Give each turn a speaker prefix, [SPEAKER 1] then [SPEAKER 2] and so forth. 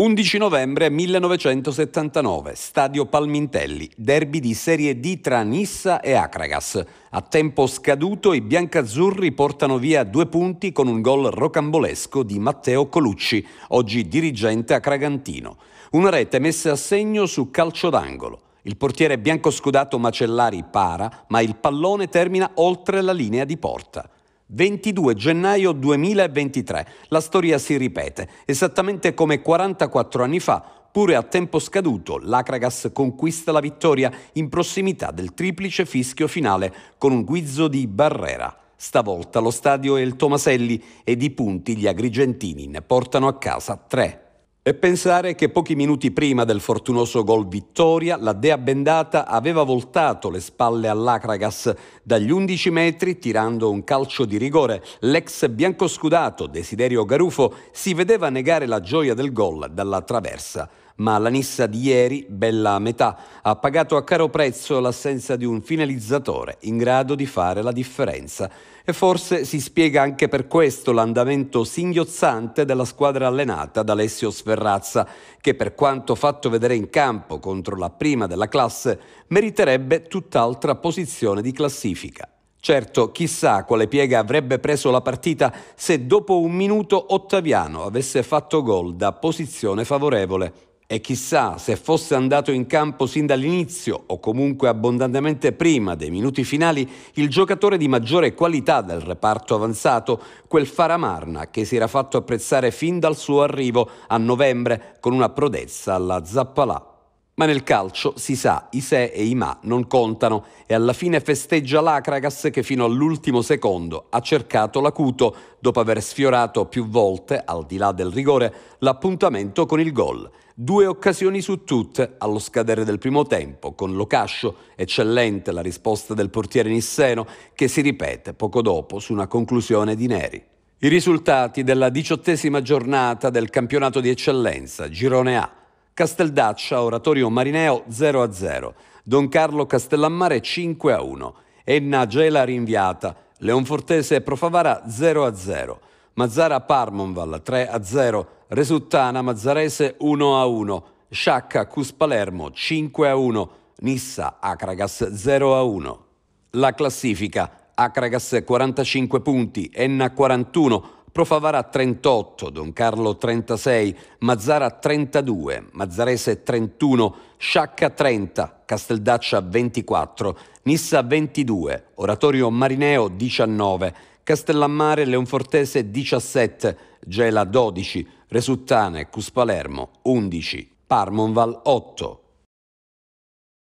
[SPEAKER 1] 11 novembre 1979, Stadio Palmintelli, derby di Serie D tra Nissa e Acragas. A tempo scaduto i biancazzurri portano via due punti con un gol rocambolesco di Matteo Colucci, oggi dirigente acragantino. Una rete messa a segno su calcio d'angolo. Il portiere biancoscudato Macellari para, ma il pallone termina oltre la linea di porta. 22 gennaio 2023. La storia si ripete, esattamente come 44 anni fa, pure a tempo scaduto, l'Acragas conquista la vittoria in prossimità del triplice fischio finale con un guizzo di Barrera. Stavolta lo stadio è il Tomaselli e di punti gli agrigentini ne portano a casa tre. E pensare che pochi minuti prima del fortunoso gol vittoria, la Dea Bendata aveva voltato le spalle all'Akragas dagli 11 metri tirando un calcio di rigore. L'ex biancoscudato Desiderio Garufo si vedeva negare la gioia del gol dalla traversa ma la Nissa di ieri, bella a metà, ha pagato a caro prezzo l'assenza di un finalizzatore in grado di fare la differenza. E forse si spiega anche per questo l'andamento singhiozzante della squadra allenata da Alessio Sferrazza, che per quanto fatto vedere in campo contro la prima della classe, meriterebbe tutt'altra posizione di classifica. Certo, chissà quale piega avrebbe preso la partita se dopo un minuto Ottaviano avesse fatto gol da posizione favorevole. E chissà se fosse andato in campo sin dall'inizio o comunque abbondantemente prima dei minuti finali il giocatore di maggiore qualità del reparto avanzato, quel Faramarna che si era fatto apprezzare fin dal suo arrivo a novembre con una prodezza alla Zappalà. Ma nel calcio, si sa, i se e i ma non contano e alla fine festeggia l'Acragas che fino all'ultimo secondo ha cercato l'acuto dopo aver sfiorato più volte, al di là del rigore, l'appuntamento con il gol. Due occasioni su tutte allo scadere del primo tempo, con Locascio, eccellente la risposta del portiere Nisseno, che si ripete poco dopo su una conclusione di Neri. I risultati della diciottesima giornata del campionato di eccellenza, Girone A. Casteldaccia, Oratorio Marineo 0 a 0, Don Carlo Castellammare 5 a 1, Enna Gela rinviata, Leonfortese Profavara 0 a 0, Mazzara Parmonval 3 a 0, Resuttana Mazzarese 1 a 1, Sciacca Cus Palermo 5 a 1, Nissa Acragas 0 a 1. La classifica Acragas 45 punti, Enna 41, Profavara 38, Don Carlo 36, Mazzara 32, Mazzarese 31, Sciacca 30, Casteldaccia 24, Nissa 22, Oratorio Marineo 19, Castellammare Leonfortese 17, Gela 12, Resuttane Cuspalermo 11, Parmonval 8.